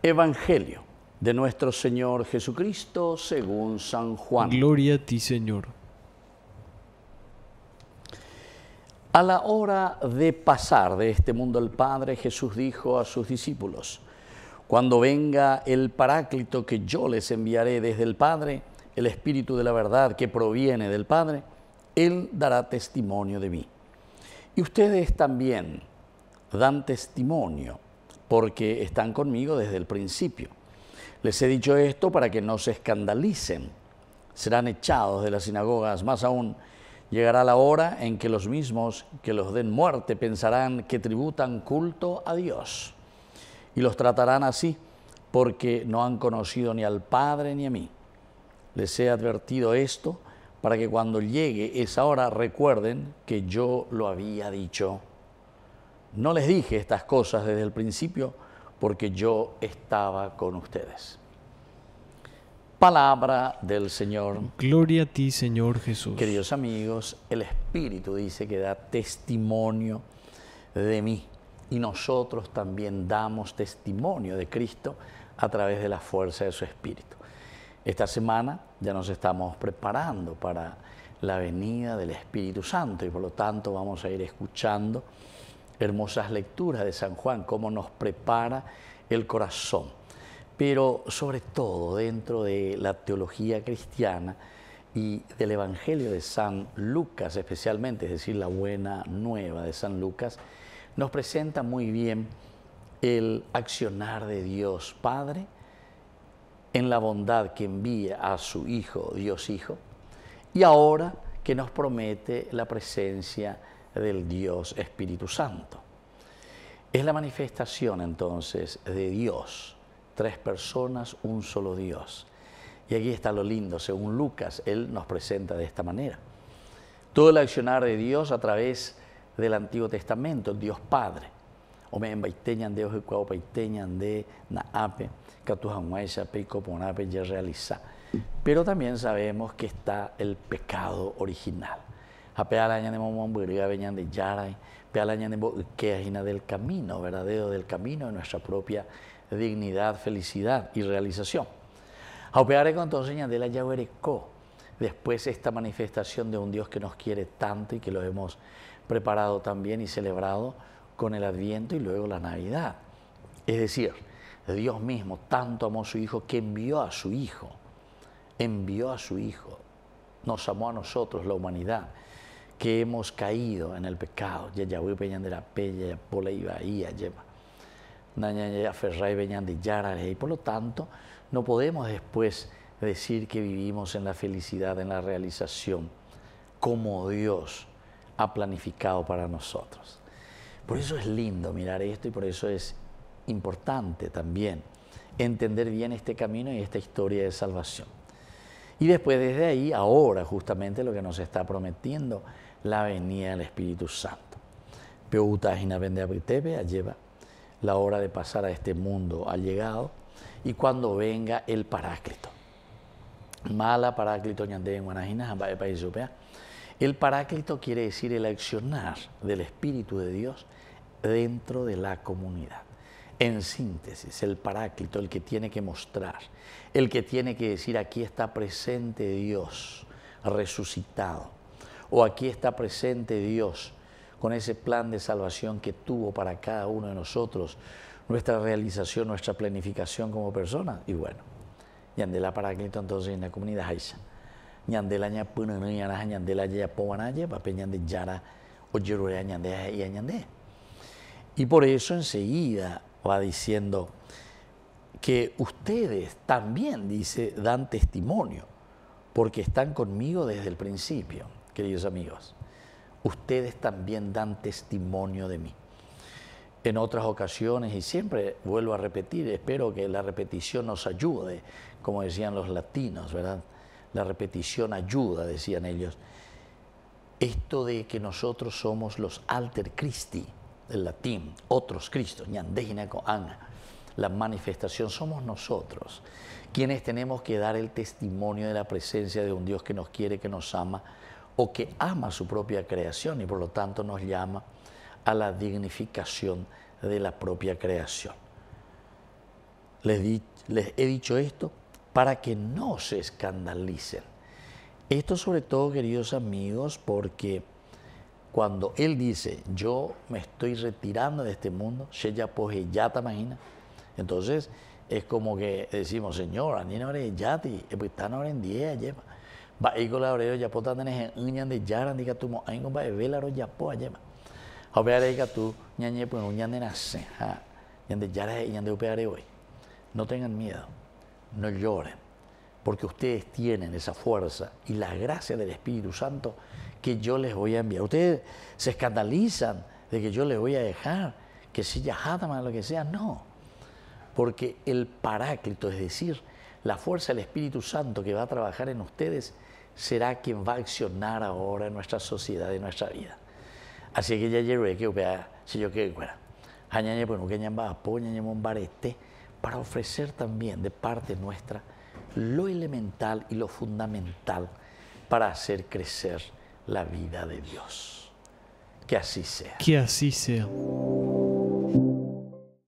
Evangelio de nuestro Señor Jesucristo según San Juan. Gloria a ti, Señor. A la hora de pasar de este mundo el Padre, Jesús dijo a sus discípulos, cuando venga el Paráclito que yo les enviaré desde el Padre, el Espíritu de la verdad que proviene del Padre, Él dará testimonio de mí. Y ustedes también dan testimonio porque están conmigo desde el principio. Les he dicho esto para que no se escandalicen. Serán echados de las sinagogas. Más aún, llegará la hora en que los mismos que los den muerte pensarán que tributan culto a Dios. Y los tratarán así porque no han conocido ni al Padre ni a mí. Les he advertido esto para que cuando llegue esa hora recuerden que yo lo había dicho. No les dije estas cosas desde el principio porque yo estaba con ustedes. Palabra del Señor. Gloria a ti, Señor Jesús. Queridos amigos, el Espíritu dice que da testimonio de mí y nosotros también damos testimonio de Cristo a través de la fuerza de su Espíritu. Esta semana ya nos estamos preparando para la venida del Espíritu Santo y por lo tanto vamos a ir escuchando hermosas lecturas de San Juan, cómo nos prepara el corazón. Pero sobre todo dentro de la teología cristiana y del Evangelio de San Lucas especialmente, es decir, la buena nueva de San Lucas, nos presenta muy bien el accionar de Dios Padre en la bondad que envía a su Hijo, Dios Hijo, y ahora que nos promete la presencia de del Dios Espíritu Santo. Es la manifestación entonces de Dios, tres personas, un solo Dios. Y aquí está lo lindo, según Lucas, él nos presenta de esta manera. Todo el accionar de Dios a través del Antiguo Testamento, el Dios Padre. Pero también sabemos que está el pecado original. Apeala de momón buriga veñan de yaray, de que del camino verdadero, del camino de nuestra propia dignidad, felicidad y realización. a con entonces la yahuereco. Después esta manifestación de un Dios que nos quiere tanto y que lo hemos preparado también y celebrado con el Adviento y luego la Navidad. Es decir, Dios mismo tanto amó a su Hijo que envió a su Hijo, envió a su Hijo, nos amó a nosotros, la humanidad, que hemos caído en el pecado. Peñan de la Peña, Pola y Naña Peñan y por lo tanto, no podemos después decir que vivimos en la felicidad, en la realización, como Dios ha planificado para nosotros. Por eso es lindo mirar esto y por eso es importante también entender bien este camino y esta historia de salvación. Y después desde ahí, ahora justamente lo que nos está prometiendo la venida del Espíritu Santo. lleva la hora de pasar a este mundo ha llegado y cuando venga el Paráclito. Mala Paráclito El Paráclito quiere decir el accionar del Espíritu de Dios dentro de la comunidad. En síntesis, el Paráclito, el que tiene que mostrar, el que tiene que decir aquí está presente Dios resucitado o aquí está presente Dios con ese plan de salvación que tuvo para cada uno de nosotros, nuestra realización, nuestra planificación como persona. Y bueno, Yandela Paraclito entonces en la comunidad y Y por eso enseguida va diciendo que ustedes también, dice, dan testimonio, porque están conmigo desde el principio queridos amigos, ustedes también dan testimonio de mí. En otras ocasiones, y siempre vuelvo a repetir, espero que la repetición nos ayude, como decían los latinos, ¿verdad? La repetición ayuda, decían ellos. Esto de que nosotros somos los alter Christi, el latín, otros Cristos, la manifestación somos nosotros, quienes tenemos que dar el testimonio de la presencia de un Dios que nos quiere, que nos ama, o que ama su propia creación y por lo tanto nos llama a la dignificación de la propia creación. Les, he dicho esto para que no se escandalicen. Esto sobre todo, queridos amigos, porque cuando Él dice, yo me estoy retirando de este mundo, entonces es como que decimos, Señor, no tengan miedo. No lloren. Porque ustedes tienen esa fuerza y la gracia del Espíritu Santo que yo les voy a enviar. Ustedes se escandalizan de que yo les voy a dejar que si Yahatama lo que sea. No. Porque el paráclito, es decir, la fuerza del Espíritu Santo que va a trabajar en ustedes, será quien va a accionar ahora en nuestra sociedad y nuestra vida. Así que ya llegué que vea si yo que fuera. Añáñe, bueno que para ofrecer también de parte nuestra lo elemental y lo fundamental para hacer crecer la vida de Dios. Que así sea. Que así sea.